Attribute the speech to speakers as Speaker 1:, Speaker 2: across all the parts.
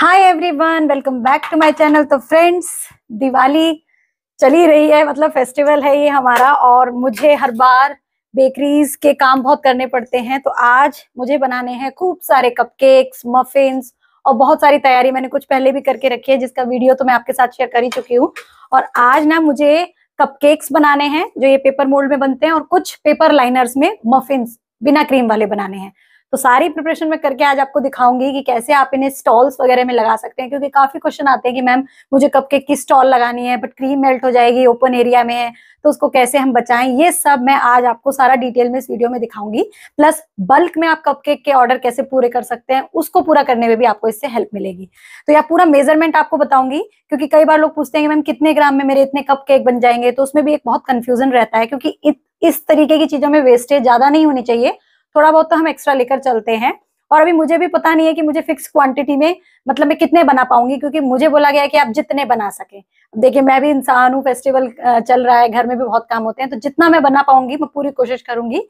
Speaker 1: hi everyone welcome back to my channel तो friends Diwali चली रही है मतलब फेस्टिवल है ये हमारा और मुझे हर बार बेकरीज के काम बहुत करने पड़ते हैं तो आज मुझे बनाने हैं खूब सारे कपकेक्स मफिन्स और बहुत सारी तैयारी मैंने कुछ पहले भी करके रखी है जिसका वीडियो तो मैं आपके साथ शेयर कर ही चुकी हूँ और आज ना मुझे कपकेक्स बनाने हैं जो ये पेपर मोल्ड में बनते हैं और कुछ पेपर लाइनर्स में मफिन्स बिना क्रीम वाले बनाने हैं तो सारी प्रिपरेशन में करके आज आपको दिखाऊंगी कि कैसे आप इन्हें स्टॉल्स वगैरह में लगा सकते हैं क्योंकि काफी क्वेश्चन आते हैं कि मैम मुझे कप केक किस स्टॉल लगानी है बट क्रीम मेल्ट हो जाएगी ओपन एरिया में है तो उसको कैसे हम बचाएं ये सब मैं आज आपको सारा डिटेल में इस वीडियो में दिखाऊंगी प्लस बल्क में आप कप केक के ऑर्डर कैसे पूरे कर सकते हैं उसको पूरा करने में भी आपको इससे हेल्प मिलेगी तो यह पूरा मेजरमेंट आपको बताऊंगी क्योंकि कई बार लोग पूछते हैं कि मैम कितने ग्राम में मेरे इतने कप केक बन जाएंगे तो उसमें भी एक बहुत कंफ्यूजन रहता है क्योंकि इस तरीके की चीजों में वेस्टेज ज्यादा नहीं होनी चाहिए थोड़ा बहुत तो हम एक्स्ट्रा लेकर चलते हैं और अभी मुझे भी पता नहीं है कि मुझे फिक्स क्वांटिटी में मतलब मैं कितने बना पाऊंगी क्योंकि मुझे बोला गया कि आप जितने बना सके देखिए मैं भी इंसान हूँ फेस्टिवल चल रहा है घर में भी बहुत काम होते हैं तो जितना मैं बना पाऊंगी मैं पूरी कोशिश करूंगी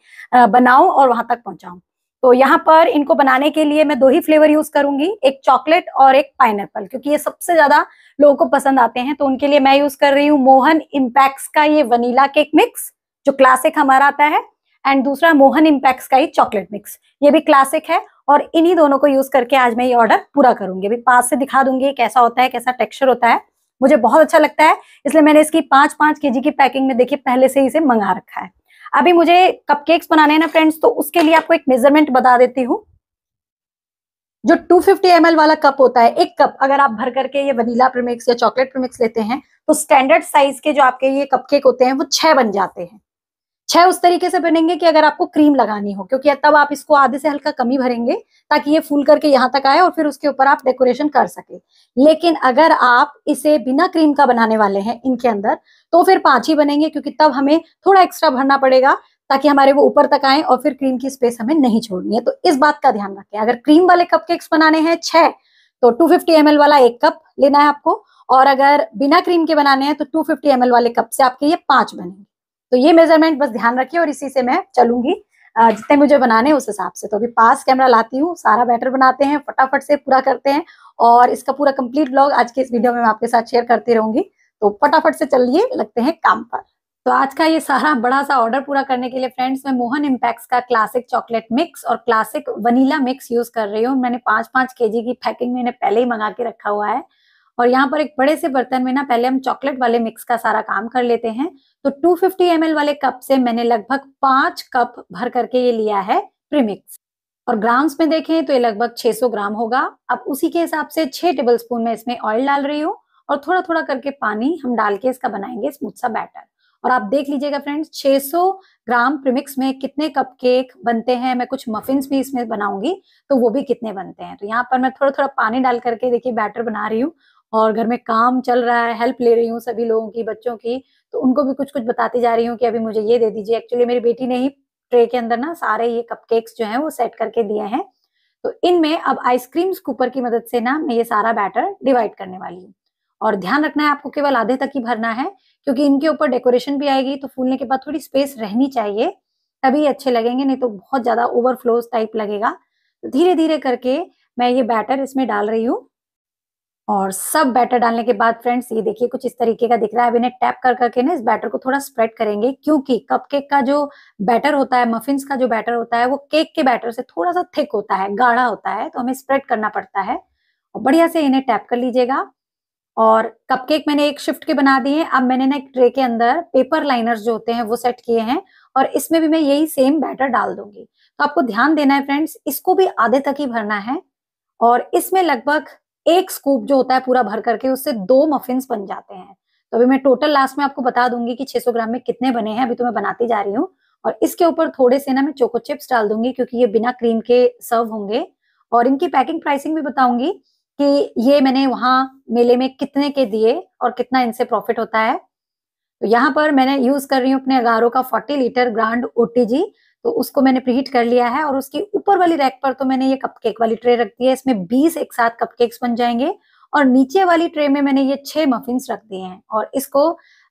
Speaker 1: बनाऊं और वहां तक पहुंचाऊं तो यहाँ पर इनको बनाने के लिए मैं दो ही फ्लेवर यूज करूंगी एक चॉकलेट और एक पाइन क्योंकि ये सबसे ज्यादा लोगों को पसंद आते हैं तो उनके लिए मैं यूज कर रही हूँ मोहन इम्पैक्स का ये वनीला केक मिक्स जो क्लासिक हमारा आता है एंड दूसरा मोहन इम्पैक्स का ही चॉकलेट मिक्स ये भी क्लासिक है और इन्हीं दोनों को यूज करके आज मैं ये ऑर्डर पूरा करूंगी अभी पास से दिखा दूंगी कैसा होता है कैसा टेक्सचर होता है मुझे बहुत अच्छा लगता है इसलिए मैंने इसकी पांच पांच के की पैकिंग में देखिए पहले से ही इसे मंगा रखा है अभी मुझे कपकेक्स बनाने हैं ना फ्रेंड्स तो उसके लिए आपको एक मेजरमेंट बता देती हूँ जो 250 फिफ्टी वाला कप होता है एक कप अगर आप भर करके ये वनीला प्रमिक्स या चॉकलेट प्रमिक्स लेते हैं तो स्टैंडर्ड साइज के जो आपके ये कपकेक होते हैं वो छह बन जाते हैं छह उस तरीके से बनेंगे कि अगर आपको क्रीम लगानी हो क्योंकि तब आप इसको आधे से हल्का कमी भरेंगे ताकि ये फूल करके यहाँ तक आए और फिर उसके ऊपर आप डेकोरेशन कर सके लेकिन अगर आप इसे बिना क्रीम का बनाने वाले हैं इनके अंदर तो फिर पांच ही बनेंगे क्योंकि तब हमें थोड़ा एक्स्ट्रा भरना पड़ेगा ताकि हमारे वो ऊपर तक आए और फिर क्रीम की स्पेस हमें नहीं छोड़नी है तो इस बात का ध्यान रखें अगर क्रीम वाले कप केक्स बनाने हैं छह तो 250 फिफ्टी वाला एक कप लेना है आपको और अगर बिना क्रीम के बनाने हैं तो 250 फिफ्टी वाले कप से आपके ये पांच बनेंगे तो ये मेजरमेंट बस ध्यान रखिए और इसी से मैं चलूंगी जितने मुझे बनाने उस हिसाब से तो अभी पास कैमरा लाती हूँ सारा बैटर बनाते हैं फटाफट से पूरा करते हैं और इसका पूरा कंप्लीट ब्लॉग आज के इस वीडियो में मैं आपके साथ शेयर करती रहूंगी तो फटाफट से चलिए लगते हैं काम पर तो आज का ये सारा बड़ा सा ऑर्डर पूरा करने के लिए फ्रेंड्स मैं मोहन इम्पैक्स का क्लासिक चॉकलेट मिक्स और क्लासिक वनीला मिक्स यूज कर रही हूँ मैंने पांच पांच केजी की पैकिंग मैंने पहले ही मंगा के रखा हुआ है और यहाँ पर एक बड़े से बर्तन में ना पहले हम चॉकलेट वाले मिक्स का सारा काम कर लेते हैं तो 250 फिफ्टी वाले कप से मैंने लगभग पांच कप भर करके ये लिया है प्रीमिक्स और ग्राम्स में देखें तो ये लगभग 600 ग्राम होगा अब उसी के हिसाब से छह टेबल स्पून में इसमें ऑयल डाल रही हूँ और थोड़ा थोड़ा करके पानी हम डाल के इसका बनाएंगे स्मूथ सा बैटर और आप देख लीजिएगा फ्रेंड्स 600 ग्राम प्रीमिक्स में कितने कप केक बनते हैं मैं कुछ मफिन्स भी इसमें बनाऊंगी तो वो भी कितने बनते हैं तो यहाँ पर मैं थोड़ा थोड़ा पानी डाल करके देखिए बैटर बना रही हूँ और घर में काम चल रहा है हेल्प ले रही हूँ सभी लोगों की बच्चों की तो उनको भी कुछ कुछ बताती जा रही हूँ कि अभी मुझे ये दे दीजिए एक्चुअली मेरी बेटी ने ही ट्रे के अंदर ना सारे ये कपकेक्स जो है वो सेट करके दिए हैं तो इनमें अब आइसक्रीम स्कूपर की मदद से ना मैं ये सारा बैटर डिवाइड करने वाली हूँ और ध्यान रखना है आपको केवल आधे तक ही भरना है क्योंकि इनके ऊपर डेकोरेशन भी आएगी तो फूलने के बाद थोड़ी स्पेस रहनी चाहिए तभी अच्छे लगेंगे नहीं तो बहुत ज्यादा ओवरफ्लोज टाइप लगेगा तो धीरे धीरे करके मैं ये बैटर इसमें डाल रही हूँ और सब बैटर डालने के बाद फ्रेंड्स ये देखिए कुछ इस तरीके का दिख रहा है अब इन्हें टैप कर करके ना इस बैटर को थोड़ा स्प्रेड करेंगे क्योंकि कपकेक का जो बैटर होता है मफिन्स का जो बैटर होता है वो केक के बैटर से थोड़ा सा थिक होता है गाढ़ा होता है तो हमें स्प्रेड करना पड़ता है और बढ़िया से इन्हें टैप कर लीजिएगा और कपकेक मैंने एक शिफ्ट के बना दिए अब मैंने ना एक ट्रे के अंदर पेपर लाइनर्स जो होते हैं वो सेट किए हैं और इसमें भी मैं यही सेम बैटर डाल दूंगी तो आपको ध्यान देना है फ्रेंड्स इसको भी आधे तक ही भरना है और इसमें लगभग एक स्कूप जो होता है पूरा भर करके उससे दो मफिन्स बन जाते हैं तो अभी मैं टोटल लास्ट में आपको बता दूंगी कि 600 ग्राम में कितने बने हैं अभी तो मैं बनाती जा रही हूँ और इसके ऊपर थोड़े से ना मैं चोको चिप्स डाल दूंगी क्योंकि ये बिना क्रीम के सर्व होंगे और इनकी पैकिंग प्राइसिंग भी बताऊंगी कि ये मैंने वहां मेले में कितने के दिए और कितना इनसे प्रॉफिट होता है तो यहाँ पर मैंने यूज कर रही हूँ अपने अगारों का 40 लीटर ग्रांड ओटीजी तो उसको मैंने प्रीहीट कर लिया है और उसकी ऊपर वाली रैक पर तो मैंने ये कपकेक वाली ट्रे रख दी है इसमें 20 एक साथ कपकेक्स बन जाएंगे और नीचे वाली ट्रे में मैंने ये छह मफिन्स रख दिए हैं और इसको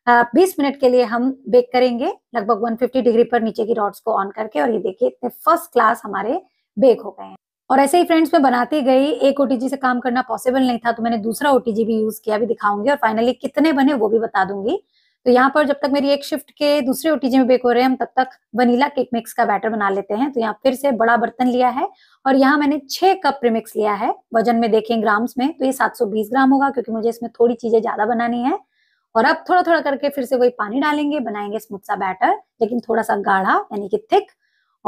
Speaker 1: बीस मिनट के लिए हम बेक करेंगे लगभग वन डिग्री पर नीचे की रॉड्स को ऑन करके और ये देखिए इतने फर्स्ट क्लास हमारे बेक हो गए हैं और ऐसे ही फ्रेंड्स मैं बनाती गई एक ओटीजी से काम करना पॉसिबल नहीं था तो मैंने दूसरा ओटीजी भी यूज किया भी दिखाऊंगी और फाइनली कितने बने वो भी बता दूंगी तो यहाँ पर जब तक मेरी एक शिफ्ट के दूसरे ओटीजे में बेक हो रहे हैं हम तब तक वनीला केक मिक्स का बैटर बना लेते हैं तो यहाँ फिर से बड़ा बर्तन लिया है और यहाँ मैंने छह कप प्रीमिक्स लिया है वजन में देखें ग्राम्स में तो ये 720 ग्राम होगा क्योंकि मुझे इसमें थोड़ी चीजें ज्यादा बनानी है और अब थोड़ा थोड़ा करके फिर से वही पानी डालेंगे बनाएंगे स्मूथ सा बैटर लेकिन थोड़ा सा गाढ़ा यानी कि थिक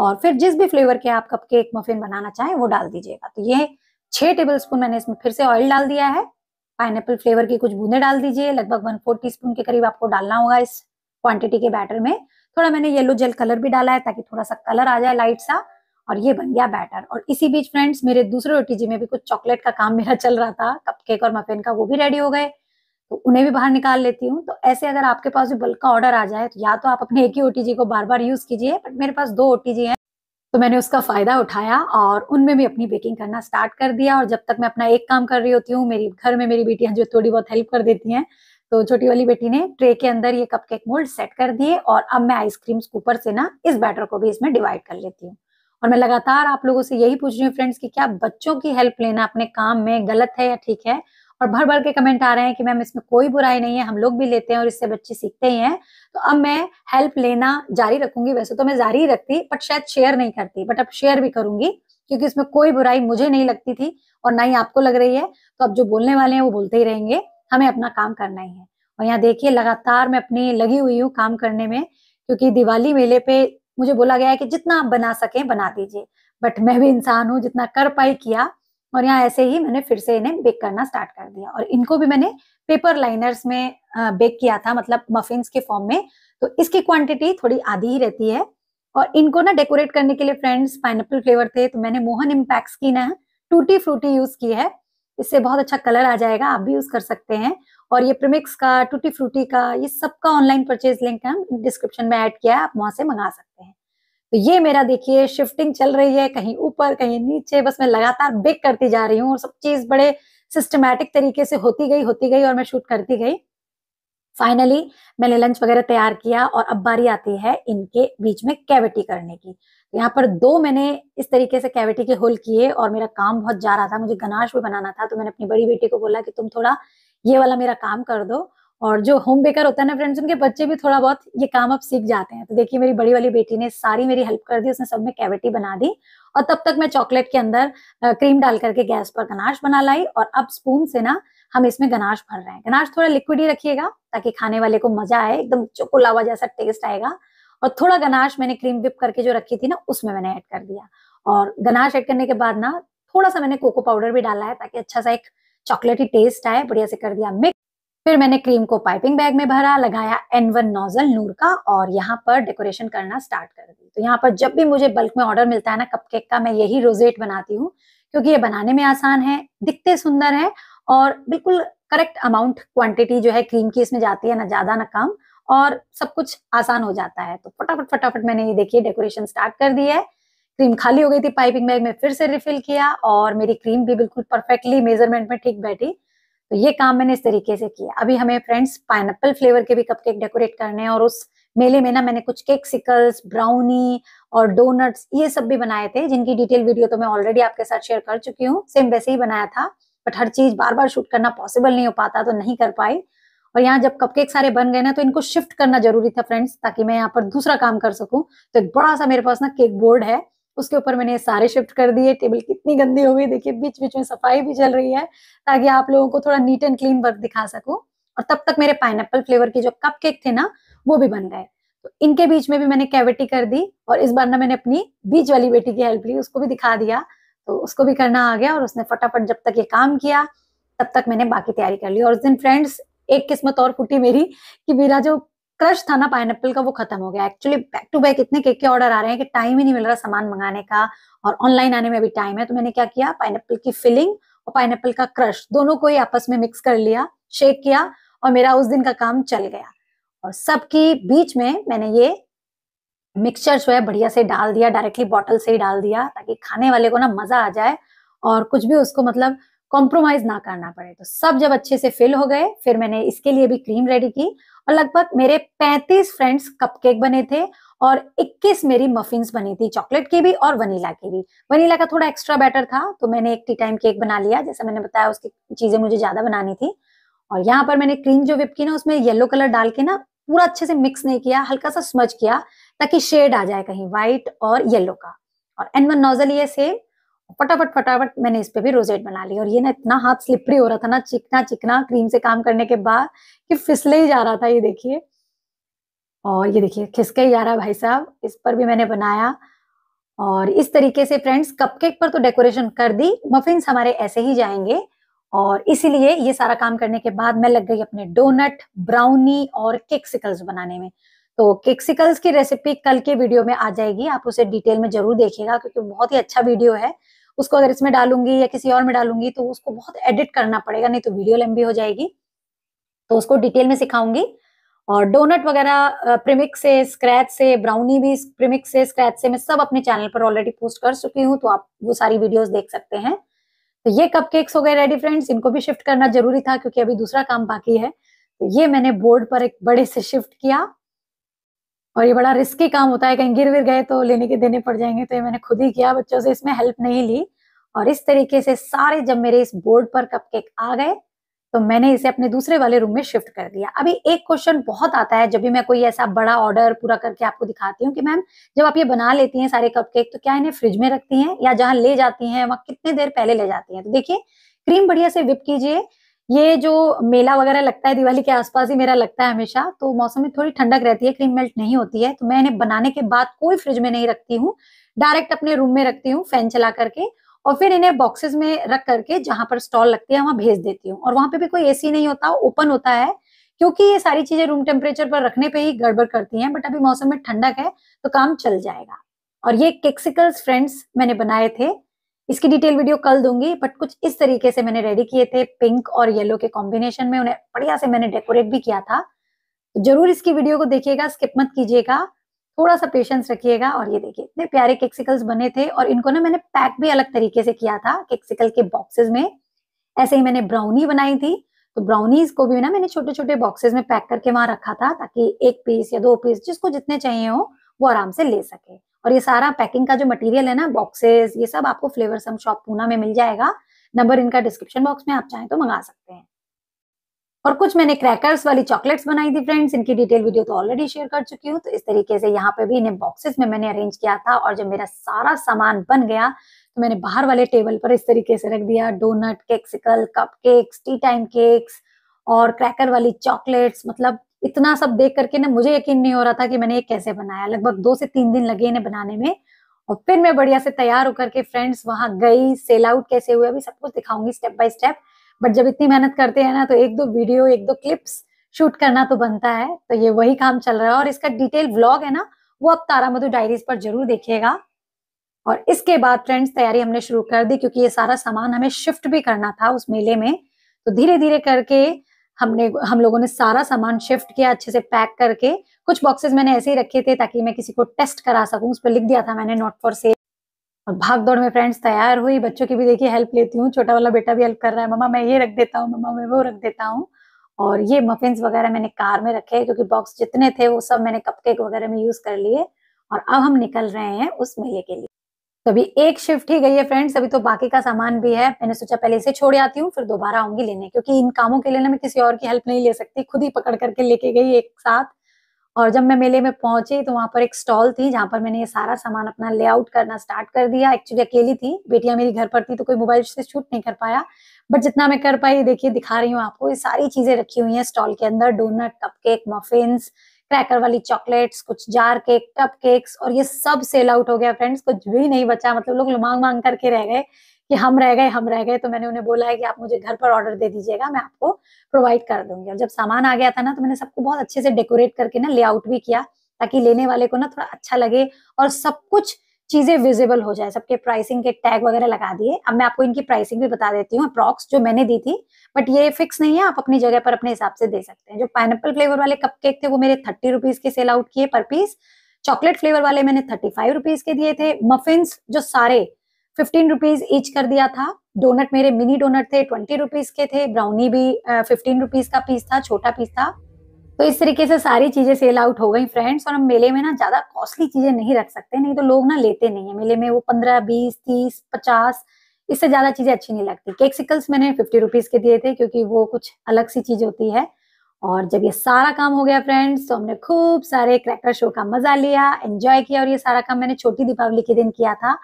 Speaker 1: और फिर जिस भी फ्लेवर के आप कप केक मफिन बनाना चाहें वो डाल दीजिएगा तो ये छह टेबल स्पून मैंने इसमें फिर से ऑयल डाल दिया है पाइन फ्लेवर की कुछ बूंदे डाल दीजिए लगभग वन फोर टी के करीब आपको डालना होगा इस क्वांटिटी के बैटर में थोड़ा मैंने येलो जेल कलर भी डाला है ताकि थोड़ा सा कलर आ जाए लाइट सा और ये बन गया बैटर और इसी बीच फ्रेंड्स मेरे दूसरे रोटी जी में भी कुछ चॉकलेट का काम मेरा चल रहा था कपकेक और मफिन का वो भी रेडी हो गए तो उन्हें भी बाहर निकाल लेती हूँ तो ऐसे अगर आपके पास भी बल्क का ऑर्डर आ जाए तो या तो आप अपने एक ही ओटीजी को बार बार यूज कीजिए बट मेरे पास दो ओटीजी हैं तो मैंने उसका फ़ायदा उठाया और उनमें भी अपनी बेकिंग करना स्टार्ट कर दिया और जब तक मैं अपना एक काम कर रही होती हूँ मेरी घर में मेरी बेटियां जो थोड़ी बहुत हेल्प कर देती हैं तो छोटी वाली बेटी ने ट्रे के अंदर ये कपकेक मोल्ड सेट कर दिए और अब मैं आइसक्रीम स्कूपर से ना इस बैटर को भी इसमें डिवाइड कर लेती हूँ और मैं लगातार आप लोगों से यही पूछ रही हूँ फ्रेंड्स कि क्या बच्चों की हेल्प लेना अपने काम में गलत है या ठीक है और भर भर के कमेंट आ रहे हैं कि मैम इसमें कोई बुराई नहीं है हम लोग भी लेते हैं और इससे बच्चे सीखते ही हैं तो अब मैं हेल्प लेना जारी रखूंगी वैसे तो मैं जारी ही रखती बट शायद शेयर नहीं करती बट अब शेयर भी करूंगी क्योंकि इसमें कोई बुराई मुझे नहीं लगती थी और ना ही आपको लग रही है तो अब जो बोलने वाले हैं वो बोलते ही रहेंगे हमें अपना काम करना ही है और यहाँ देखिए लगातार मैं अपनी लगी हुई हूँ काम करने में क्योंकि दिवाली मेले पे मुझे बोला गया है कि जितना आप बना सकें बना दीजिए बट मैं भी इंसान हूँ जितना कर पाई किया और यहाँ ऐसे ही मैंने फिर से इन्हें बेक करना स्टार्ट कर दिया और इनको भी मैंने पेपर लाइनर्स में बेक किया था मतलब मफिन्स के फॉर्म में तो इसकी क्वांटिटी थोड़ी आधी ही रहती है और इनको ना डेकोरेट करने के लिए फ्रेंड्स पाइन फ्लेवर थे तो मैंने मोहन इम्पैक्ट की ना टूटी फ्रूटी यूज की है इससे बहुत अच्छा कलर आ जाएगा आप भी यूज कर सकते हैं और ये प्रिमिक्स का टूटी फ्रूटी का ये सबका ऑनलाइन परचेज लिंक हम डिस्क्रिप्शन में ऐड किया है आप वहां से मंगा सकते हैं तो ये मेरा देखिए शिफ्टिंग चल रही है कहीं ऊपर कहीं नीचे बस मैं लगातार बेक करती जा रही हूँ और सब चीज बड़े सिस्टमैटिक तरीके से होती गई होती गई और मैं शूट करती गई फाइनली मैंने लंच वगैरह तैयार किया और अब बारी आती है इनके बीच में कैविटी करने की तो यहाँ पर दो मैंने इस तरीके से कैविटी के होल किए और मेरा काम बहुत जा रहा था मुझे गनाश भी बनाना था तो मैंने अपनी बड़ी बेटी को बोला कि तुम थोड़ा ये वाला मेरा काम कर दो और जो होम बेकर होता है ना फ्रेंड्स उनके बच्चे भी थोड़ा बहुत ये काम अब सीख जाते हैं तो देखिए मेरी बड़ी वाली बेटी ने सारी मेरी हेल्प कर दी उसने सब में कैविटी बना दी और तब तक मैं चॉकलेट के अंदर क्रीम डाल करके गैस पर गनाश बना लाई और अब स्पून से ना हम इसमें गनाश भर रहे हैं गनाश थोड़ा लिक्विड ही रखिएगा ताकि खाने वाले को मजा आए एकदम चोकोलावा जैसा टेस्ट आएगा और थोड़ा गनाश मैंने क्रीम विप करके जो रखी थी ना उसमें मैंने ऐड कर दिया और गनाश ऐड करने के बाद ना थोड़ा सा मैंने कोको पाउडर भी डाला है ताकि अच्छा सा एक चॉकलेटी टेस्ट आए बढ़िया से कर दिया मिक्स फिर मैंने क्रीम को पाइपिंग बैग में भरा लगाया एन वन नोजल नूर का और यहाँ पर डेकोरेशन करना स्टार्ट कर दी तो यहाँ पर जब भी मुझे बल्क में ऑर्डर मिलता है ना कपकेक का मैं यही रोजेट बनाती हूँ क्योंकि ये बनाने में आसान है दिखते सुंदर है और बिल्कुल करेक्ट अमाउंट क्वांटिटी जो है क्रीम की इसमें जाती है ना ज्यादा ना कम और सब कुछ आसान हो जाता है तो फटाफट फटाफट मैंने ये देखिए डेकोरेशन स्टार्ट कर दी है क्रीम खाली हो गई थी पाइपिंग बैग में फिर से रिफिल किया और मेरी क्रीम भी बिल्कुल परफेक्टली मेजरमेंट में ठीक बैठी तो ये काम मैंने इस तरीके से किया अभी हमें फ्रेंड्स पाइन फ्लेवर के भी कपकेक डेकोरेट करने हैं और उस मेले में ना मैंने कुछ केक सिकल्स ब्राउनी और डोनट्स ये सब भी बनाए थे जिनकी डिटेल वीडियो तो मैं ऑलरेडी आपके साथ शेयर कर चुकी हूँ सेम वैसे ही बनाया था बट हर चीज बार बार शूट करना पॉसिबल नहीं हो पाता तो नहीं कर पाई और यहाँ जब कपकेक सारे बन गए ना तो इनको शिफ्ट करना जरूरी था फ्रेंड्स ताकि मैं यहाँ पर दूसरा काम कर सकूं तो एक बड़ा सा मेरे पास ना केक बोर्ड है उसके ऊपर मैंने सारे शिफ्ट कर दिए टेबल कितनी गंदी हो गई देखिए बीच बीच में सफाई भी चल रही है ताकि आप लोगों को थोड़ा नीट एंड क्लीन वर्क दिखा सकूं और तब तक मेरे पाइन फ्लेवर के जो कप थे ना वो भी बन गए तो इनके बीच में भी मैंने कैविटी कर दी और इस बार ना मैंने अपनी बीच वाली बेटी की हेल्प ली उसको भी दिखा दिया तो उसको भी करना आ गया और उसने फटाफट जब तक ये काम किया तब तक मैंने बाकी तैयारी कर ली और उस दिन फ्रेंड्स एक किस्मत और फूटी मेरी कि मेरा जो क्रश था ना पाइन का वो खत्म हो गया एक्चुअली बैक टू बैक इतने केक के ऑर्डर आ रहे हैं कि टाइम ही नहीं मिल रहा सामान मंगाने का और ऑनलाइन आने में भी टाइम है तो मैंने क्या किया पाइन की फिलिंग और पाइन का क्रश दोनों को ही आपस में मिक्स कर लिया शेक किया और मेरा उस दिन का काम चल गया और सबकी बीच में मैंने ये मिक्सचर जो है बढ़िया से डाल दिया डायरेक्टली बॉटल से ही डाल दिया ताकि खाने वाले को ना मजा आ जाए और कुछ भी उसको मतलब कॉम्प्रोमाइज ना करना पड़े तो सब जब अच्छे से फिल हो गए फिर मैंने इसके लिए भी क्रीम रेडी की और लगभग मेरे 35 फ्रेंड्स कपकेक बने थे और 21 मेरी मफिन्स बनी थी चॉकलेट की भी और वनीला की भी वनीला का थोड़ा एक्स्ट्रा बैटर था तो मैंने एक टी टाइम केक बना लिया जैसा मैंने बताया उसकी चीजें मुझे ज्यादा बनानी थी और यहाँ पर मैंने क्रीम जो विप की ना उसमें येलो कलर डाल के ना पूरा अच्छे से मिक्स नहीं किया हल्का सा स्मच किया ताकि शेड आ जाए कहीं व्हाइट और येलो का और एनवन नोजल ये सेम फटाफट फटाफट मैंने इस पे भी रोजेट बना ली और ये ना इतना हाथ स्लिपरी हो रहा था ना चिकना चिकना क्रीम से काम करने के बाद कि फिसले ही जा रहा था ये देखिए और ये देखिए खिसके ही जा रहा भाई साहब इस पर भी मैंने बनाया और इस तरीके से फ्रेंड्स कपकेक पर तो डेकोरेशन कर दी मफिन्स हमारे ऐसे ही जाएंगे और इसीलिए ये सारा काम करने के बाद मैं लग गई अपने डोनट ब्राउनी और केक्सिकल्स बनाने में तो केक्सिकल्स की रेसिपी कल के वीडियो में आ जाएगी आप उसे डिटेल में जरूर देखिएगा क्योंकि बहुत ही अच्छा वीडियो है उसको अगर इसमें डालूंगी या किसी और में डालूंगी तो उसको बहुत एडिट करना पड़ेगा नहीं तो वीडियो लंबी हो जाएगी तो उसको डिटेल में सिखाऊंगी और डोनट वगैरह प्रिमिक से स्क्रैच से ब्राउनी भी प्रिमिक्स से स्क्रैच से मैं सब अपने चैनल पर ऑलरेडी पोस्ट कर चुकी हूँ तो आप वो सारी वीडियोस देख सकते हैं तो ये कप केक्स हो गए रेडी फ्रेंड्स इनको भी शिफ्ट करना जरूरी था क्योंकि अभी दूसरा काम बाकी है तो ये मैंने बोर्ड पर एक बड़े से शिफ्ट किया और ये बड़ा रिस्की काम होता है कहीं गिर गिर गए तो लेने के देने पड़ जाएंगे तो ये मैंने खुद ही किया बच्चों से इसमें हेल्प नहीं ली और इस तरीके से सारे जब मेरे इस बोर्ड पर कपकेक आ गए तो मैंने इसे अपने दूसरे वाले रूम में शिफ्ट कर दिया अभी एक क्वेश्चन बहुत आता है जब भी मैं कोई ऐसा बड़ा ऑर्डर पूरा करके आपको दिखाती हूँ कि मैम जब आप ये बना लेती हैं सारे कपकेक तो क्या इन्हें फ्रिज में रखती हैं या जहाँ ले जाती हैं वहां कितनी देर पहले ले जाती हैं तो देखिए क्रीम बढ़िया से विप कीजिए ये जो मेला वगैरह लगता है दिवाली के आसपास ही मेरा लगता है हमेशा तो मौसम में थोड़ी ठंडक रहती है क्रीम मेल्ट नहीं होती है तो मैं इन्हें बनाने के बाद कोई फ्रिज में नहीं रखती हूँ डायरेक्ट अपने रूम में रखती हूँ फैन चला करके और फिर इन्हें बॉक्सेस में रख करके जहां पर स्टॉल लगती है वहां भेज देती हूँ और वहां पे भी कोई एसी नहीं होता ओपन होता है क्योंकि ये सारी चीजें रूम टेम्परेचर पर रखने पे ही गड़बड़ करती हैं बट अभी मौसम में ठंडक है तो काम चल जाएगा और ये केक्सिकल्स फ्रेंड्स मैंने बनाए थे इसकी डिटेल वीडियो कल दूंगी बट कुछ इस तरीके से मैंने रेडी किए थे पिंक और येलो के कॉम्बिनेशन में उन्हें बढ़िया से मैंने डेकोरेट भी किया था तो जरूर इसकी वीडियो को देखिएगा स्किप मत कीजिएगा थोड़ा सा पेशेंस रखिएगा और ये देखिए इतने प्यारे केक्सिकल्स बने थे और इनको ना मैंने पैक भी अलग तरीके से किया था केक्सिकल के बॉक्सेस में ऐसे ही मैंने ब्राउनी बनाई थी तो ब्राउनीज को भी ना मैंने छोटे छोटे बॉक्सेस में पैक करके वहां रखा था ताकि एक पीस या दो पीस जिसको जितने चाहिए हो वो आराम से ले सके और ये सारा पैकिंग का जो मटेरियल है ना बॉक्सेस ये सब आपको फ्लेवर सम शॉप पूना में मिल जाएगा नंबर इनका डिस्क्रिप्शन बॉक्स में आप चाहें तो मंगा सकते हैं और कुछ मैंने क्रैकर्स वाली चॉकलेट्स बनाई थी फ्रेंड्स इनकी डिटेल वीडियो तो ऑलरेडी शेयर कर चुकी हूँ तो इस तरीके से यहाँ पे भी इन्हें बॉक्सेस में मैंने अरेंज किया था और जब मेरा सारा सामान बन गया तो मैंने बाहर वाले टेबल पर इस तरीके से रख दिया donut cakesicle cupcakes tea time cakes और क्रैकर वाली चॉकलेट्स मतलब इतना सब देख करके ना मुझे यकीन नहीं हो रहा था कि मैंने ये कैसे बनाया लगभग दो से तीन दिन लगे इन्हें बनाने में और फिर मैं बढ़िया से तैयार होकर के फ्रेंड्स वहां गई सेल आउट कैसे हुए अभी सब कुछ दिखाऊंगी स्टेप बाय स्टेप बट जब इतनी मेहनत करते हैं ना तो एक दो वीडियो एक दो क्लिप्स शूट करना तो बनता है तो ये वही काम चल रहा है और इसका डिटेल व्लॉग है ना वो आप तारा मधु डायरीज पर जरूर देखिएगा और इसके बाद फ्रेंड्स तैयारी हमने शुरू कर दी क्योंकि ये सारा सामान हमें शिफ्ट भी करना था उस मेले में तो धीरे धीरे करके हमने हम लोगों ने सारा सामान शिफ्ट किया अच्छे से पैक करके कुछ बॉक्सेस मैंने ऐसे ही रखे थे ताकि मैं किसी को टेस्ट करा सकूं उस पर लिख दिया था मैंने नॉट फॉर सेल और भाग दौड़ में फ्रेंड्स तैयार हुई बच्चों की भी देखिए हेल्प लेती हूँ छोटा वाला बेटा भी हेल्प कर रहा है मम्मा मैं ये रख देता हूँ मम्मा मैं वो रख देता हूँ और ये मफिन्स वगैरह मैंने कार में रखे क्योंकि बॉक्स जितने थे वो सब मैंने कपकेक वगैरह में यूज कर लिए और अब हम निकल रहे हैं उस मेले के लिए तो अभी एक शिफ्ट ही गई है फ्रेंड्स अभी तो बाकी का सामान भी है मैंने सोचा पहले इसे छोड़ आती हूँ फिर दोबारा आऊंगी लेने क्योंकि इन कामों के लिए ना मैं किसी और की हेल्प नहीं ले सकती खुद ही पकड़ करके लेके गई एक साथ और जब मैं मेले में पहुंची तो वहां पर एक स्टॉल थी जहां पर मैंने ये सारा सामान अपना लेआउट करना स्टार्ट कर दिया एक्चुअली अकेली थी बेटियां मेरी घर पर थी तो कोई मोबाइल से शूट नहीं कर पाया बट जितना मैं कर पाई देखिए दिखा रही हूँ आपको ये सारी चीजें रखी हुई हैं स्टॉल के अंदर डोनट कपकेक मफिन्स क्रैकर वाली चॉकलेट्स कुछ जार केक कप केक्स और ये सब सेल आउट हो गया फ्रेंड्स कुछ भी नहीं बचा मतलब लोग मांग मांग करके रह गए कि हम रह गए हम रह गए तो मैंने उन्हें बोला है कि आप मुझे घर पर ऑर्डर दे दीजिएगा मैं आपको प्रोवाइड कर दूंगी और जब सामान आ गया था ना तो मैंने सबको बहुत अच्छे से डेकोरेट करके ना लेआउट भी किया ताकि लेने वाले को ना थोड़ा अच्छा लगे और सब कुछ चीजें विजिबल हो जाए सबके प्राइसिंग के टैग वगैरह लगा दिए अब मैं आपको इनकी प्राइसिंग भी बता देती हूँ अप्रॉक्स जो मैंने दी थी बट ये फिक्स नहीं है आप अपनी जगह पर अपने हिसाब से दे सकते हैं जो पाइनएप्पल फ्लेवर वाले कप केक थे वो मेरे थर्टी रुपीज के सेल आउट किए पर पीस चॉकलेट फ्लेवर वाले मैंने थर्टी फाइव रुपीज के दिए थे मफिन्स जो सारे फिफ्टीन रुपीज ईच कर दिया था डोनट मेरे मिनी डोनट थे ट्वेंटी रुपीज के थे ब्राउनी भी फिफ्टीन रुपीज का पीस था छोटा पीस था तो इस तरीके से सारी चीजें सेल आउट हो गई फ्रेंड्स और हम मेले में ना ज्यादा कॉस्टली चीजें नहीं रख सकते नहीं तो लोग ना लेते नहीं है मेले में वो पंद्रह बीस तीस पचास इससे ज्यादा चीजें अच्छी नहीं लगती केक्सिकल्स मैंने फिफ्टी रुपीज के दिए थे क्योंकि वो कुछ अलग सी चीज होती है और जब ये सारा काम हो गया फ्रेंड्स तो हमने खूब सारे क्रैकर शो का मजा लिया एंजॉय किया और ये सारा काम मैंने छोटी दीपावली के दिन किया था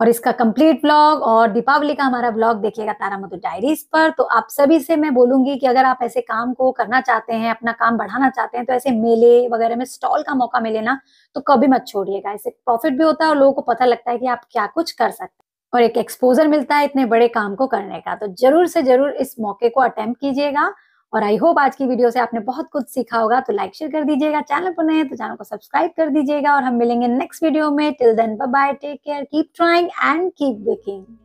Speaker 1: और इसका कंप्लीट ब्लॉग और दीपावली का हमारा ब्लॉग देखिएगा तारा मधु डायरीज पर तो आप सभी से मैं बोलूंगी कि अगर आप ऐसे काम को करना चाहते हैं अपना काम बढ़ाना चाहते हैं तो ऐसे मेले वगैरह में स्टॉल का मौका मिले ना तो कभी मत छोड़िएगा इससे प्रॉफिट भी होता है और लोगों को पता लगता है कि आप क्या कुछ कर सकते हैं और एक एक्सपोजर मिलता है इतने बड़े काम को करने का तो जरूर से जरूर इस मौके को अटेम्प्ट कीजिएगा और आई होप आज की वीडियो से आपने बहुत कुछ सीखा होगा तो लाइक शेयर कर दीजिएगा चैनल पर नए तो चैनल को सब्सक्राइब कर दीजिएगा और हम मिलेंगे नेक्स्ट वीडियो में till then bye take care keep trying and keep baking